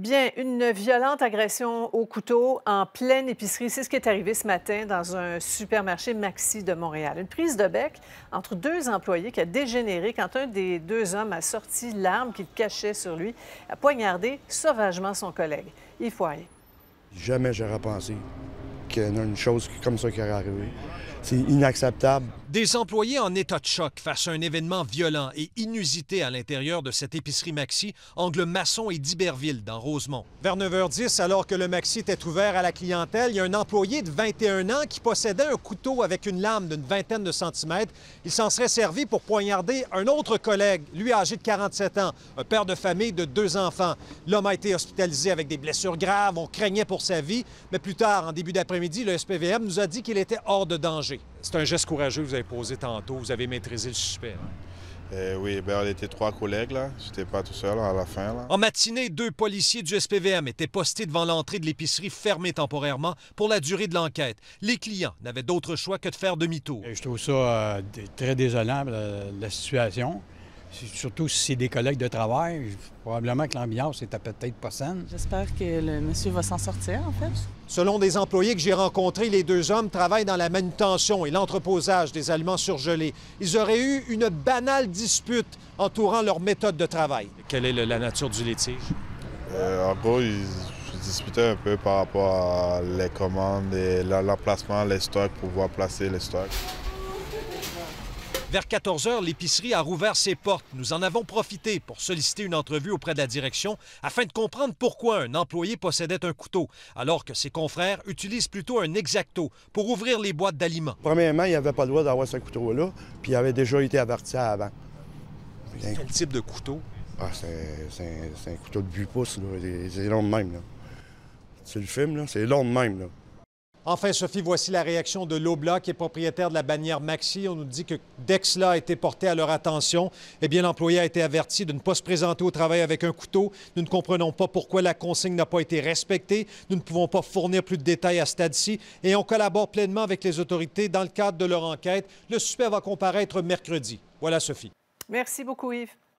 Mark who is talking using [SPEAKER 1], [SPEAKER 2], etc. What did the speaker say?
[SPEAKER 1] Bien, une violente agression au couteau en pleine épicerie. C'est ce qui est arrivé ce matin dans un supermarché Maxi de Montréal. Une prise de bec entre deux employés qui a dégénéré quand un des deux hommes a sorti l'arme qu'il cachait sur lui, a poignardé sauvagement son collègue. Il faut aller.
[SPEAKER 2] Jamais j'aurais pensé une chose comme ça qui aurait arrivé. C'est inacceptable
[SPEAKER 1] des employés en état de choc face à un événement violent et inusité à l'intérieur de cette épicerie Maxi, angle Masson et d'Iberville, dans Rosemont. Vers 9h10, alors que le Maxi était ouvert à la clientèle, il y a un employé de 21 ans qui possédait un couteau avec une lame d'une vingtaine de centimètres. Il s'en serait servi pour poignarder un autre collègue, lui âgé de 47 ans, un père de famille de deux enfants. L'homme a été hospitalisé avec des blessures graves, on craignait pour sa vie, mais plus tard, en début d'après-midi, le SPVM nous a dit qu'il était hors de danger. C'est un geste courageux, vous avez avez tantôt, vous avez maîtrisé le suspect.
[SPEAKER 3] Euh, oui, ben, on était trois collègues, là. J'étais pas tout seul à la fin, En
[SPEAKER 1] matinée, deux policiers du SPVM étaient postés devant l'entrée de l'épicerie fermée temporairement pour la durée de l'enquête. Les clients n'avaient d'autre choix que de faire demi-tour. Je
[SPEAKER 2] trouve ça euh, très désolant, euh, la
[SPEAKER 1] situation. Surtout si c'est des collègues de travail, probablement que l'ambiance était peut-être pas saine.
[SPEAKER 3] J'espère que le monsieur va s'en sortir, en fait.
[SPEAKER 1] Selon des employés que j'ai rencontrés, les deux hommes travaillent dans la manutention et l'entreposage des aliments surgelés. Ils auraient eu une banale dispute entourant leur méthode de travail. Quelle est la nature du litige?
[SPEAKER 3] Euh, en gros, ils disputaient un peu par rapport à les commandes et l'emplacement, les stocks, pouvoir placer les stocks. Vers 14 heures, l'épicerie
[SPEAKER 1] a rouvert ses portes. Nous en avons profité pour solliciter une entrevue auprès de la direction afin de comprendre pourquoi un employé possédait un couteau, alors que ses confrères utilisent plutôt un exacto
[SPEAKER 2] pour ouvrir les boîtes d'aliments. Premièrement, il n'avait pas le droit d'avoir ce couteau-là, puis il avait déjà été averti avant. Quel type de couteau? Ah, c'est un, couteau de 8 pouces, C'est long de même, C'est le film, là. C'est long de même,
[SPEAKER 1] Enfin, Sophie, voici la réaction de Lobla, qui est propriétaire de la bannière Maxi. On nous dit que dès a été porté à leur attention, eh bien, l'employé a été averti de ne pas se présenter au travail avec un couteau. Nous ne comprenons pas pourquoi la consigne n'a pas été respectée. Nous ne pouvons pas fournir plus de détails à ce stade-ci et on collabore pleinement avec les autorités dans le cadre de leur enquête. Le suspect va comparaître mercredi. Voilà, Sophie.
[SPEAKER 3] Merci beaucoup, Yves.